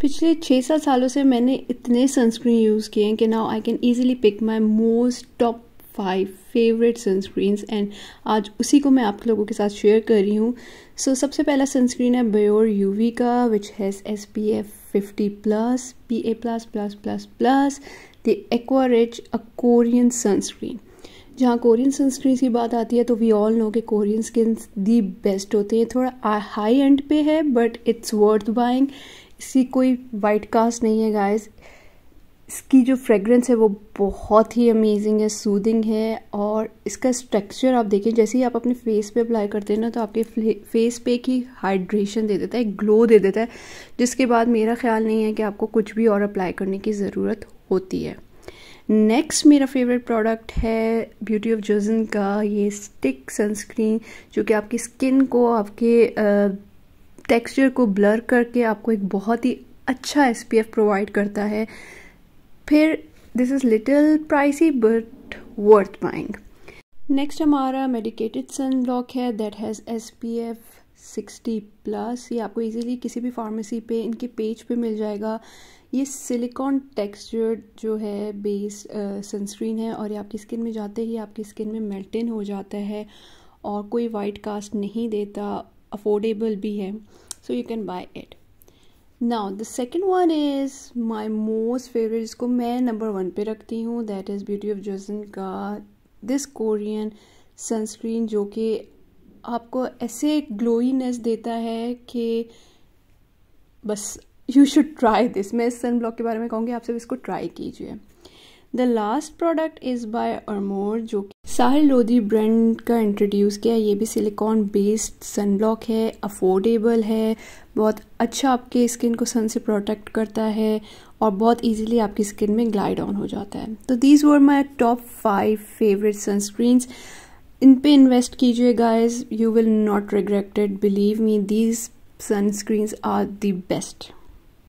पिछले छः सात सालों से मैंने इतने सनस्क्रीन यूज़ किए हैं कि now I can easily pick my most top five favourite sunscreens and आज उसी को मैं आप लोगों के साथ शेयर कर रही हूँ सो so, सबसे पहला सनस्क्रीन है बेयोर यूवी का which has S P F fifty plus P A plus plus plus plus the aqua rich a Korean sunscreen जहाँ कोरियन सनस्क्रीन की बात आती है तो वी ऑल नो कि कोरियन स्किन दी बेस्ट होते हैं थोड़ा हाई एंड पे है बट इट्स वर्थ बाइंग इसकी कोई वाइट कास्ट नहीं है गाइस इसकी जो फ्रेगरेंस है वो बहुत ही अमेजिंग है सूदिंग है और इसका स्ट्रक्चर आप देखें जैसे ही आप अपने फेस पे अप्लाई करते हैं ना तो आपके फेस पे की हाइड्रेशन दे देता है एक ग्लो दे देता है जिसके बाद मेरा ख्याल नहीं है कि आपको कुछ भी और अप्लाई करने की ज़रूरत होती है नेक्स्ट मेरा फेवरेट प्रोडक्ट है ब्यूटी ऑफ जोजन का ये स्टिक सनस्क्रीन जो कि आपकी स्किन को आपके टेक्सचर को ब्लर करके आपको एक बहुत ही अच्छा एस प्रोवाइड करता है फिर this is little pricey but worth buying next हमारा मेडिकेटेड सन ब्लॉक है that has S P F sixty plus ये आपको इजीली किसी भी फार्मेसी पे इनके पेज पे मिल जाएगा ये सिलिकॉन टेक्सचर जो है बेस सनस्क्रीन है और ये आपकी स्किन में जाते ही आपकी स्किन में मेल्टिन हो जाता है और कोई वाइट कास्ट नहीं देता अफोर्डेबल भी है so you can buy it now the second one is my most favourite जिसको मैं नंबर वन पे रखती हूँ that is beauty of Joseon का दिस कोरियन सनस्क्रीन जो कि आपको ऐसे ग्लोइनेस देता है कि बस यू शुड ट्राई दिस मैं इस सन ब्लॉक के बारे में कहूँगी आप सब इसको ट्राई कीजिए the last product is by Armor जो साहिल लोधी ब्रांड का इंट्रोड्यूस किया ये भी सिलिकॉन बेस्ड सनब्लॉक है अफोर्डेबल है बहुत अच्छा आपके स्किन को सन से प्रोटेक्ट करता है और बहुत इजीली आपकी स्किन में ग्लाइड ऑन हो जाता है तो these were my top five favourite sunscreens इन पे इन्वेस्ट कीजिए guys you will not regretted believe me these sunscreens are the best